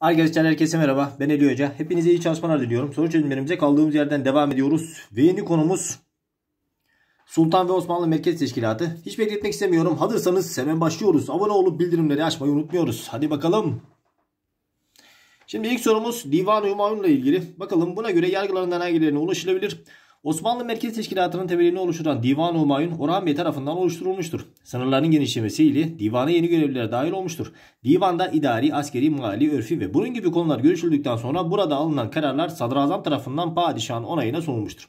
Arkadaşlar herkese merhaba. Ben Eli Hoca. Hepinize iyi çalışmalar diliyorum. Soru çözümlerimize kaldığımız yerden devam ediyoruz. Ve yeni konumuz Sultan ve Osmanlı Merkez Teşkilatı. Hiç bekletmek istemiyorum. Hazırsanız hemen başlıyoruz. Abone olup bildirimleri açmayı unutmuyoruz. Hadi bakalım. Şimdi ilk sorumuz Divan-ı ile ilgili. Bakalım buna göre yargılarından hangilerine ulaşılabilir? Osmanlı Merkez Teşkilatı'nın temelini oluşturan Divan Humayun Orhan Bey tarafından oluşturulmuştur. Sınırların genişlemesiyle divana yeni görevliler dahil olmuştur. Divanda idari, askeri, mali, örfi ve bunun gibi konular görüşüldükten sonra burada alınan kararlar sadrazam tarafından padişahın onayına sunulmuştur.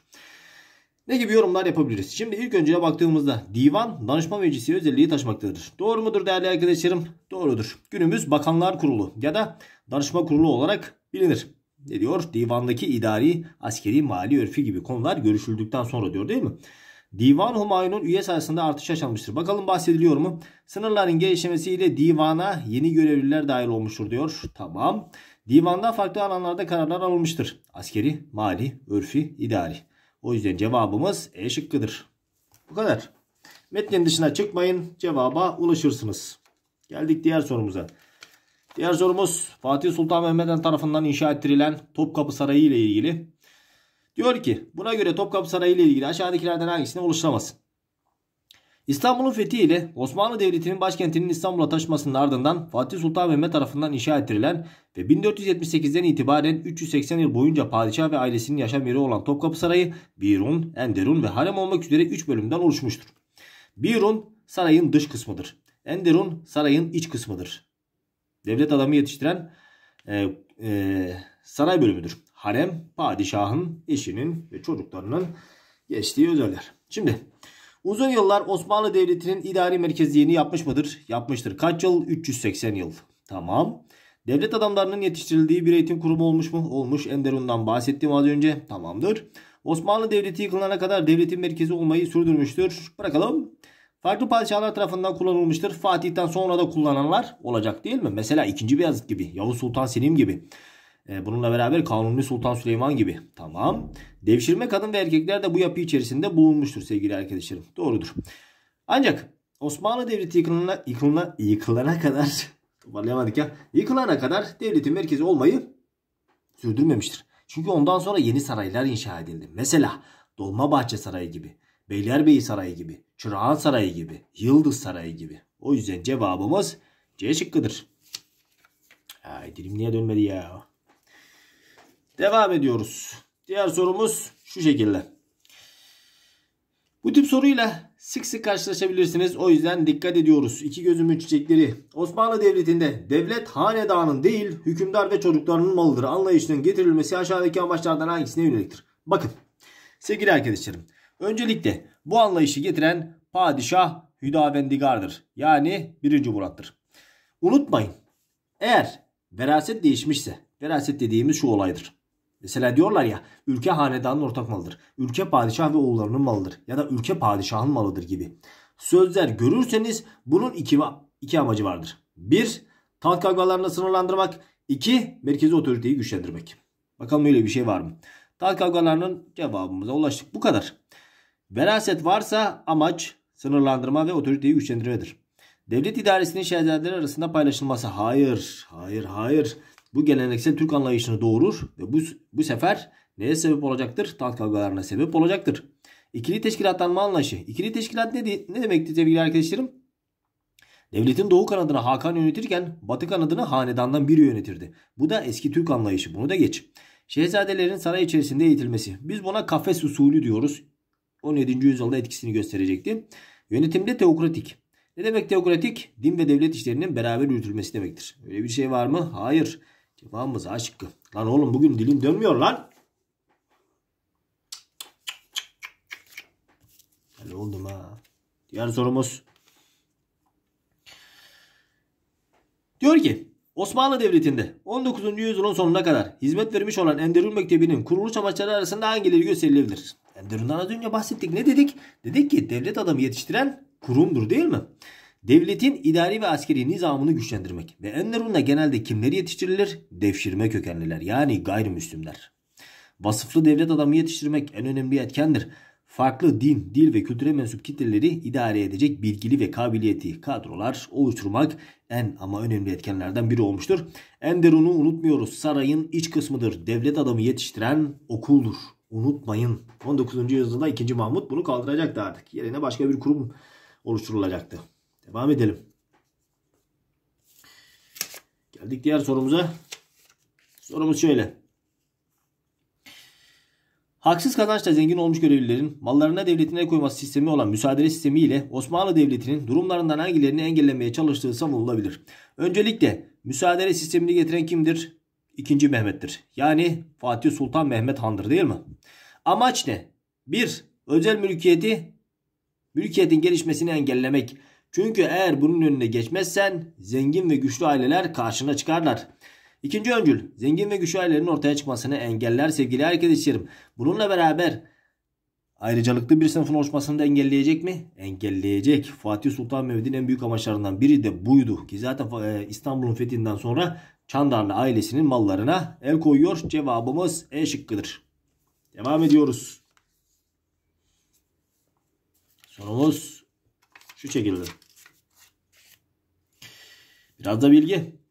Ne gibi yorumlar yapabiliriz? Şimdi ilk önceye baktığımızda divan danışma meclisi özelliği taşımaktadır. Doğru mudur değerli arkadaşlarım? Doğrudur. Günümüz Bakanlar Kurulu ya da Danışma Kurulu olarak bilinir ne diyor? Divandaki idari, askeri, mali, örfi gibi konular görüşüldükten sonra diyor değil mi? Divan Humayun'un üye sayısında artış yaşanmıştır. Bakalım bahsediliyor mu? Sınırların gelişmesiyle divana yeni görevliler dahil olmuştur diyor. Tamam. Divanda farklı alanlarda kararlar alınmıştır. Askeri, mali, örfi, idari. O yüzden cevabımız E şıkkıdır. Bu kadar. Metnin dışına çıkmayın. Cevaba ulaşırsınız. Geldik diğer sorumuza. Diğer sorumuz Fatih Sultan Mehmet tarafından inşa ettirilen Topkapı Sarayı ile ilgili. Diyor ki buna göre Topkapı Sarayı ile ilgili aşağıdakilerden hangisini oluşturamaz? İstanbul'un fethi ile Osmanlı Devleti'nin başkentinin İstanbul'a taşmasının ardından Fatih Sultan Mehmet tarafından inşa ettirilen ve 1478'den itibaren 380 yıl boyunca padişah ve ailesinin yaşam yeri olan Topkapı Sarayı, Birun, Enderun ve Harem olmak üzere 3 bölümden oluşmuştur. Birun sarayın dış kısmıdır. Enderun sarayın iç kısmıdır devlet adamı yetiştiren e, e, saray bölümüdür. Harem padişahın, eşinin ve çocuklarının geçtiği özeller. Şimdi uzun yıllar Osmanlı Devleti'nin idari merkezliğini yapmış mıdır? Yapmıştır. Kaç yıl? 380 yıl. Tamam. Devlet adamlarının yetiştirildiği bir eğitim kurumu olmuş mu? Olmuş. Enderun'dan bahsettiğim az önce. Tamamdır. Osmanlı Devleti yıkılana kadar devletin merkezi olmayı sürdürmüştür. Bırakalım farklı padişahlar tarafından kullanılmıştır. Fatih'ten sonra da kullananlar olacak değil mi? Mesela 2. Beyazıt gibi, Yavuz Sultan Selim gibi. E, bununla beraber Kanuni Sultan Süleyman gibi. Tamam. Devşirme kadın ve erkekler de bu yapı içerisinde bulunmuştur sevgili arkadaşlarım. Doğrudur. Ancak Osmanlı Devleti yıkılana, yıkılana, yıkılana kadar toparlayamadık ya. Yıkılana kadar devletin merkezi olmayı sürdürmemiştir. Çünkü ondan sonra yeni saraylar inşa edildi. Mesela Dolmabahçe Sarayı gibi. Beylerbeyi Sarayı gibi, Çırağan Sarayı gibi, Yıldız Sarayı gibi. O yüzden cevabımız C şıkkıdır. Ay dilim niye dönmedi ya? Devam ediyoruz. Diğer sorumuz şu şekilde. Bu tip soruyla sık sık karşılaşabilirsiniz. O yüzden dikkat ediyoruz. İki gözümün çiçekleri. Osmanlı Devleti'nde devlet hanedanın değil hükümdar ve çocuklarının malıdır. Anlayışının getirilmesi aşağıdaki amaçlardan hangisine yöneliktir? Bakın sevgili arkadaşlarım. Öncelikle bu anlayışı getiren padişah Hüdavendigar'dır. Yani 1. Murat'tır. Unutmayın eğer veraset değişmişse veraset dediğimiz şu olaydır. Mesela diyorlar ya ülke hanedanın ortak malıdır. Ülke padişah ve oğullarının malıdır. Ya da ülke padişahın malıdır gibi. Sözler görürseniz bunun iki, iki amacı vardır. Bir, taht kavgalarını sınırlandırmak. iki merkezi otoriteyi güçlendirmek. Bakalım öyle bir şey var mı? Taht kavgalarının cevabımıza ulaştık. Bu kadar. Veraset varsa amaç sınırlandırma ve otoriteyi güçlendirmedir. Devlet idaresinin şehzadeler arasında paylaşılması hayır, hayır, hayır. Bu geleneksel Türk anlayışını doğurur ve bu, bu sefer neye sebep olacaktır? Taht kavgalarına sebep olacaktır. İkili teşkilatlanma anlayışı. İkili teşkilat ne, de, ne demekti sevgili arkadaşlarım? Devletin doğu kanadını Hakan yönetirken batı kanadını hanedandan biri yönetirdi. Bu da eski Türk anlayışı. Bunu da geç. Şehzadelerin saray içerisinde eğitilmesi. Biz buna kafes usulü diyoruz. 17. yüzyılda etkisini gösterecekti. Yönetimde teokratik. Ne demek teokratik? Din ve devlet işlerinin beraber yürütülmesi demektir. Öyle bir şey var mı? Hayır. Cevabımız A şıkkı. Lan oğlum bugün dilim dönmüyor lan. Ne oldum ha. Diğer sorumuz. Diyor ki Osmanlı Devleti'nde 19. yüzyılın sonuna kadar hizmet vermiş olan Enderun Mektebi'nin kuruluş amaçları arasında hangileri gösterilebilir? Yani Dırından az önce bahsettik. Ne dedik? Dedik ki devlet adamı yetiştiren kurumdur değil mi? Devletin idari ve askeri nizamını güçlendirmek. Ve enlerunla genelde kimleri yetiştirilir? Devşirme kökenliler yani gayrimüslimler. Vasıflı devlet adamı yetiştirmek en önemli etkendir. Farklı din, dil ve kültüre mensup kitleleri idare edecek bilgili ve kabiliyeti kadrolar oluşturmak en ama önemli etkenlerden biri olmuştur. Enderun'u unutmuyoruz. Sarayın iç kısmıdır. Devlet adamı yetiştiren okuldur unutmayın. 19. yüzyılda 2. Mahmut bunu kaldıracaktı artık. Yerine başka bir kurum oluşturulacaktı. Devam edelim. Geldik diğer sorumuza. Sorumuz şöyle. Haksız kazançla zengin olmuş görevlilerin mallarına devletine koyması sistemi olan müsaadele sistemi ile Osmanlı Devleti'nin durumlarından hangilerini engellemeye çalıştığı savunulabilir. Öncelikle müsaadele sistemini getiren kimdir? 2. Mehmet'tir. Yani Fatih Sultan Mehmet Han'dır değil mi? Amaç ne? 1. Özel mülkiyeti mülkiyetin gelişmesini engellemek. Çünkü eğer bunun önüne geçmezsen zengin ve güçlü aileler karşına çıkarlar. İkinci öncül zengin ve güçlü ailelerin ortaya çıkmasını engeller sevgili arkadaşlarım. Bununla beraber Ayrıcalıklı bir sınıfın oluşmasını da engelleyecek mi? Engelleyecek. Fatih Sultan Mehmet'in en büyük amaçlarından biri de buydu ki zaten e, İstanbul'un fethinden sonra Çandarlı ailesinin mallarına el koyuyor. Cevabımız E şıkkıdır. Devam ediyoruz. Sorumuz şu şekilde. Biraz da bilgi.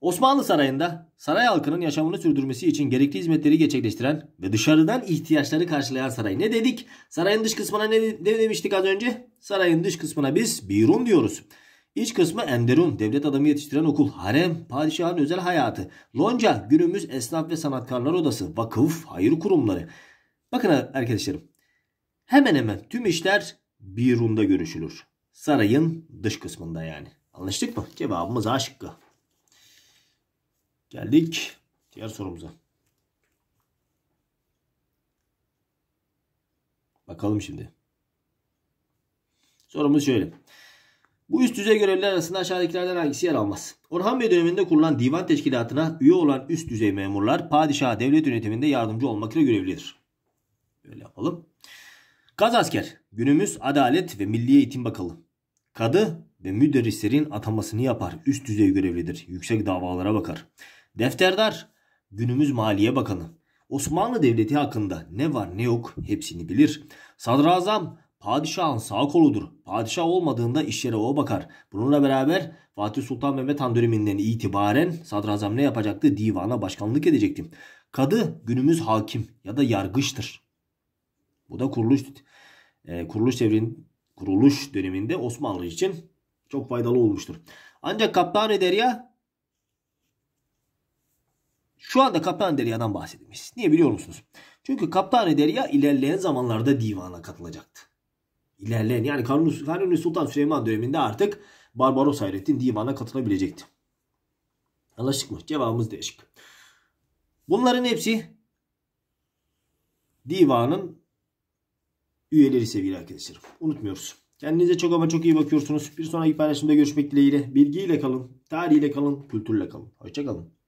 Osmanlı Sarayı'nda saray halkının yaşamını sürdürmesi için gerekli hizmetleri gerçekleştiren ve dışarıdan ihtiyaçları karşılayan saray. Ne dedik? Sarayın dış kısmına ne, ne demiştik az önce? Sarayın dış kısmına biz birun diyoruz. İç kısmı enderun, devlet adamı yetiştiren okul, harem, padişahın özel hayatı, lonca, günümüz esnaf ve sanatkarlar odası, vakıf, hayır kurumları. Bakın arkadaşlarım, hemen hemen tüm işler birunda görüşülür. Sarayın dış kısmında yani. Anlaştık mı? Cevabımız A şıkkı. Geldik diğer sorumuza. Bakalım şimdi. Sorumuz şöyle. Bu üst düzey görevliler arasında aşağıdakilerden hangisi yer almaz? Orhan Bey döneminde kurulan divan teşkilatına üye olan üst düzey memurlar padişaha devlet yönetiminde yardımcı olmakla görevlidir. Böyle yapalım. Gaz asker, günümüz Adalet ve Milli Eğitim bakalı. Kadı ve müderrislerin atamasını yapar. Üst düzey görevlidir. Yüksek davalara bakar. Defterdar, günümüz Maliye Bakanı. Osmanlı Devleti hakkında ne var ne yok hepsini bilir. Sadrazam, padişahın sağ koludur. Padişah olmadığında işlere o bakar. Bununla beraber Fatih Sultan Mehmet Han döneminden itibaren sadrazam ne yapacaktı? Divana başkanlık edecekti. Kadı günümüz hakim ya da yargıçtır. Bu da kuruluş e, kuruluş devrin kuruluş döneminde Osmanlı için çok faydalı olmuştur. Ancak Kaptan-ı Derya şu anda Kaptan Derya'dan bahsedilmiş. Niye biliyor musunuz? Çünkü Kaptan Derya ilerleyen zamanlarda divana katılacaktı. İlerleyen yani Kanuni, Kanuni Sultan Süleyman döneminde artık Barbaros Hayrettin divana katılabilecekti. Anlaştık mı? Cevabımız değişik. Bunların hepsi divanın üyeleri sevgili arkadaşlarım. Unutmuyoruz. Kendinize çok ama çok iyi bakıyorsunuz. Bir sonraki paylaşımda görüşmek dileğiyle. Bilgiyle kalın, tarihiyle kalın, kültürle kalın. Hoşçakalın.